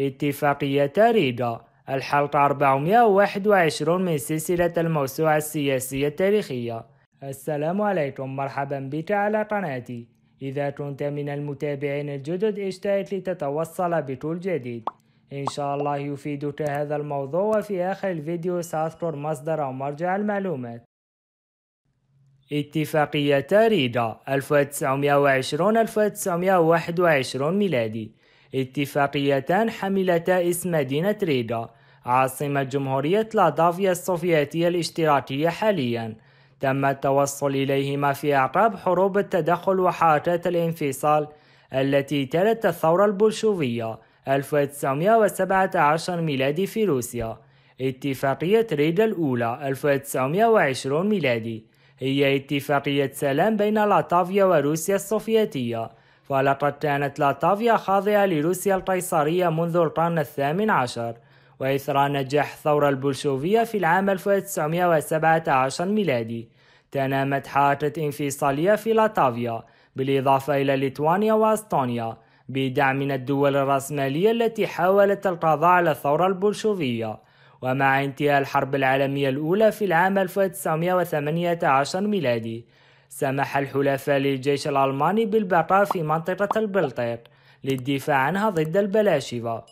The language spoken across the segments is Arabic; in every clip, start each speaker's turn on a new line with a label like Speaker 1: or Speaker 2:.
Speaker 1: اتفاقية ريغا الحلقة 421 من سلسلة الموسوعة السياسية التاريخية السلام عليكم مرحبا بك على قناتي إذا كنت من المتابعين الجدد اشترك لتتوصل بكل جديد إن شاء الله يفيدك هذا الموضوع وفي آخر الفيديو سأذكر مصدر أو مرجع المعلومات اتفاقية ريغا 1920-1921 ميلادي اتفاقيتان حملتا اسم مدينة ريدا عاصمة جمهورية لادافيا السوفيتية الاشتراكية حالياً تم التوصل إليهما في أعقاب حروب التدخل وحركات الانفصال التي تلت الثورة البولشوفية 1917 ميلادي في روسيا اتفاقية ريدا الأولى 1920 ميلادي هي اتفاقية سلام بين لاتفيا وروسيا السوفيتية فلقد كانت لاتافيا خاضعة لروسيا القيصرية منذ القرن الثامن عشر وإثر نجاح الثورة البولشوفية في العام 1917 ميلادي تنامت حركة انفصالية في لاتافيا بالإضافة إلى ليتوانيا وأستونيا بدعم من الدول الرأسمالية التي حاولت القضاء على الثورة البولشوفية ومع انتهاء الحرب العالمية الأولى في العام 1918 ميلادي سمح الحلفاء للجيش الألماني بالبقاء في منطقة البلطيق للدفاع عنها ضد البلاشفة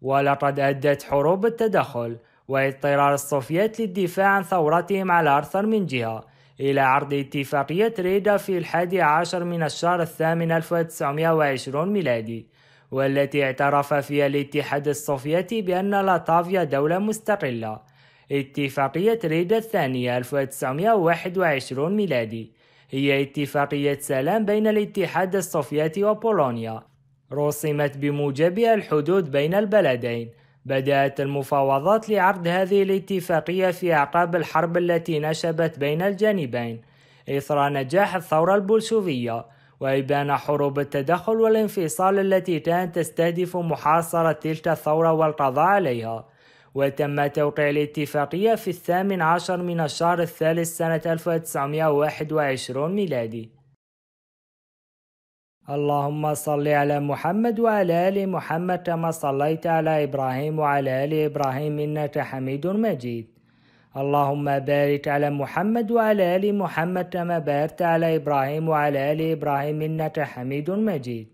Speaker 1: ولقد أدت حروب التدخل واضطرار السوفيات للدفاع عن ثورتهم على أكثر من جهة إلى عرض اتفاقية ريدا في الحادي عشر من الشهر الثامن 1920 ميلادي والتي اعترف فيها الاتحاد السوفيتي بأن لاتافيا دولة مستقلة اتفاقية ريد الثانية 1921 ميلادي هي اتفاقية سلام بين الاتحاد السوفيتي وبولونيا رسمت بموجبها الحدود بين البلدين بدأت المفاوضات لعرض هذه الاتفاقية في أعقاب الحرب التي نشبت بين الجانبين إثر نجاح الثورة البولشوفية وإبان حروب التدخل والانفصال التي كانت تستهدف محاصرة تلك الثورة والقضاء عليها وتم توقيع الاتفاقية في الثامن عشر من الشهر الثالث سنة 1921 ميلادي اللهم صل على محمد وعلى آل محمد كما صليت على إبراهيم وعلى آل إبراهيم إنك حميد مجيد اللهم بارك على محمد وعلى آل محمد كما باركت على إبراهيم وعلى آل إبراهيم إنك حميد مجيد